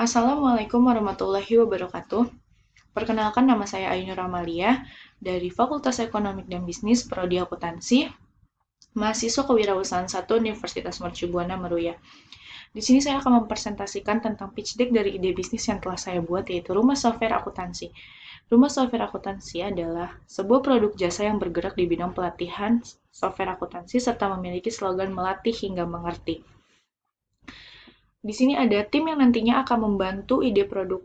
Assalamualaikum warahmatullahi wabarakatuh. Perkenalkan nama saya Ainur Ramalia dari Fakultas Ekonomi dan Bisnis Prodi Akuntansi, mahasiswa kewirausahaan Satu Universitas Mercubuana Meruya. Di sini saya akan mempresentasikan tentang pitch deck dari ide bisnis yang telah saya buat yaitu Rumah Software Akuntansi. Rumah Software Akuntansi adalah sebuah produk jasa yang bergerak di bidang pelatihan software akuntansi serta memiliki slogan melatih hingga mengerti. Di sini ada tim yang nantinya akan membantu ide produk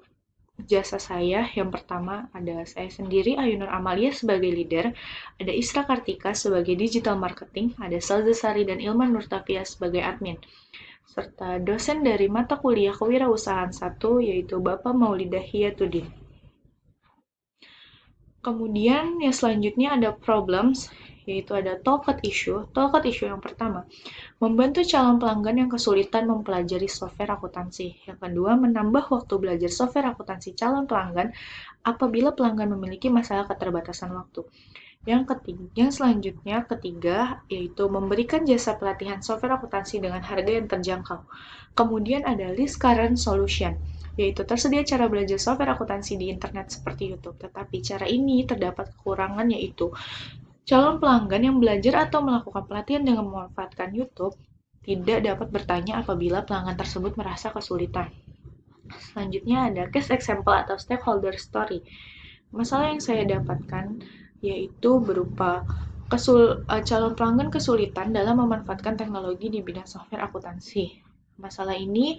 jasa saya. Yang pertama ada saya sendiri, Ayunur Amalia sebagai leader, ada Isra Kartika sebagai digital marketing, ada Salzesari dan Ilman Nurtafia sebagai admin, serta dosen dari mata kuliah kewirausahaan satu yaitu Bapak Maulida Hiatudin. Kemudian yang selanjutnya ada problems yaitu ada Talcott Issue. Talcott Issue yang pertama, membantu calon pelanggan yang kesulitan mempelajari software akuntansi. Yang kedua, menambah waktu belajar software akuntansi calon pelanggan apabila pelanggan memiliki masalah keterbatasan waktu. Yang ketiga, yang selanjutnya ketiga yaitu memberikan jasa pelatihan software akuntansi dengan harga yang terjangkau. Kemudian ada list current solution, yaitu tersedia cara belajar software akuntansi di internet seperti YouTube. Tetapi cara ini terdapat kekurangan yaitu Calon pelanggan yang belajar atau melakukan pelatihan dengan memanfaatkan YouTube tidak dapat bertanya apabila pelanggan tersebut merasa kesulitan. Selanjutnya ada case example atau stakeholder story. Masalah yang saya dapatkan yaitu berupa kesul eh, calon pelanggan kesulitan dalam memanfaatkan teknologi di bidang software akuntansi. Masalah ini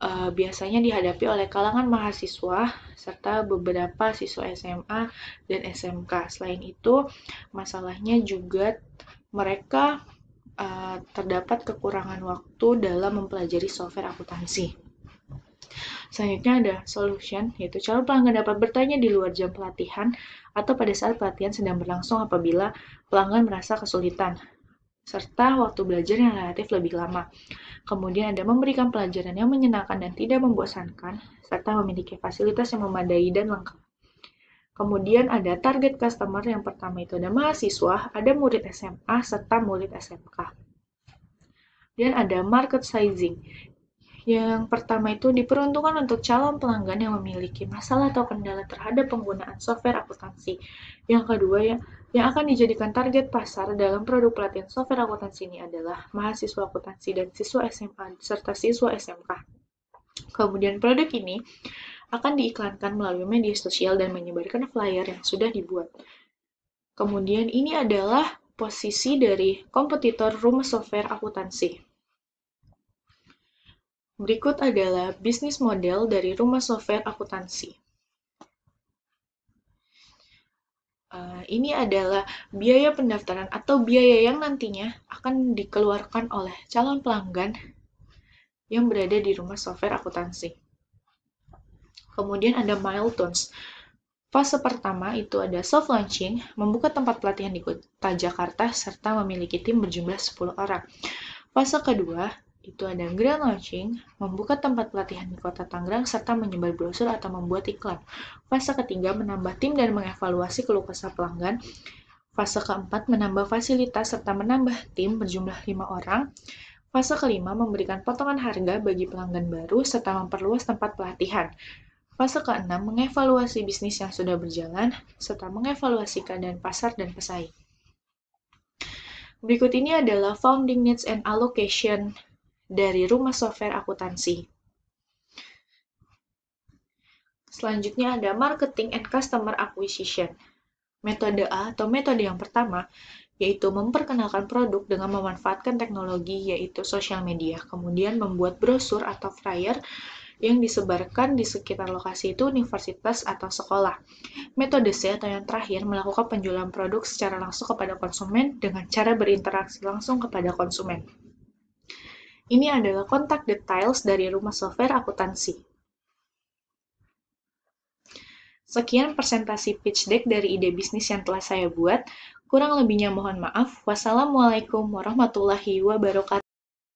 uh, biasanya dihadapi oleh kalangan mahasiswa serta beberapa siswa SMA dan SMK. Selain itu, masalahnya juga mereka uh, terdapat kekurangan waktu dalam mempelajari software akuntansi. Selanjutnya ada solution, yaitu calon pelanggan dapat bertanya di luar jam pelatihan atau pada saat pelatihan sedang berlangsung apabila pelanggan merasa kesulitan serta waktu belajar yang relatif lebih lama. Kemudian Anda memberikan pelajaran yang menyenangkan dan tidak membosankan, serta memiliki fasilitas yang memadai dan lengkap. Kemudian ada target customer yang pertama itu ada mahasiswa, ada murid SMA, serta murid SMK. Dan ada market sizing, yang pertama itu diperuntukkan untuk calon pelanggan yang memiliki masalah atau kendala terhadap penggunaan software akuntansi. Yang kedua yang, yang akan dijadikan target pasar dalam produk pelatihan software akuntansi ini adalah mahasiswa akuntansi dan siswa SMA serta siswa SMK. Kemudian produk ini akan diiklankan melalui media sosial dan menyebarkan flyer yang sudah dibuat. Kemudian ini adalah posisi dari kompetitor rumah software akuntansi. Berikut adalah bisnis model dari rumah software akuntansi. Uh, ini adalah biaya pendaftaran atau biaya yang nantinya akan dikeluarkan oleh calon pelanggan yang berada di rumah software akuntansi. Kemudian ada milestones. Fase pertama itu ada soft launching, membuka tempat pelatihan di kota Jakarta, serta memiliki tim berjumlah 10 orang. Fase kedua itu ada grand Launching membuka tempat pelatihan di kota Tangerang serta menyebar brosur atau membuat iklan. Fase ketiga menambah tim dan mengevaluasi keluh kesah pelanggan. Fase keempat menambah fasilitas serta menambah tim berjumlah lima orang. Fase kelima memberikan potongan harga bagi pelanggan baru serta memperluas tempat pelatihan. Fase keenam mengevaluasi bisnis yang sudah berjalan serta mengevaluasi keadaan pasar dan pesaing. Berikut ini adalah founding needs and allocation dari Rumah Software Akuntansi. Selanjutnya ada marketing and customer acquisition. Metode A atau metode yang pertama yaitu memperkenalkan produk dengan memanfaatkan teknologi yaitu sosial media, kemudian membuat brosur atau flyer yang disebarkan di sekitar lokasi itu universitas atau sekolah. Metode C atau yang terakhir melakukan penjualan produk secara langsung kepada konsumen dengan cara berinteraksi langsung kepada konsumen. Ini adalah kontak details dari rumah software akuntansi. Sekian presentasi pitch deck dari ide bisnis yang telah saya buat. Kurang lebihnya mohon maaf. Wassalamualaikum warahmatullahi wabarakatuh.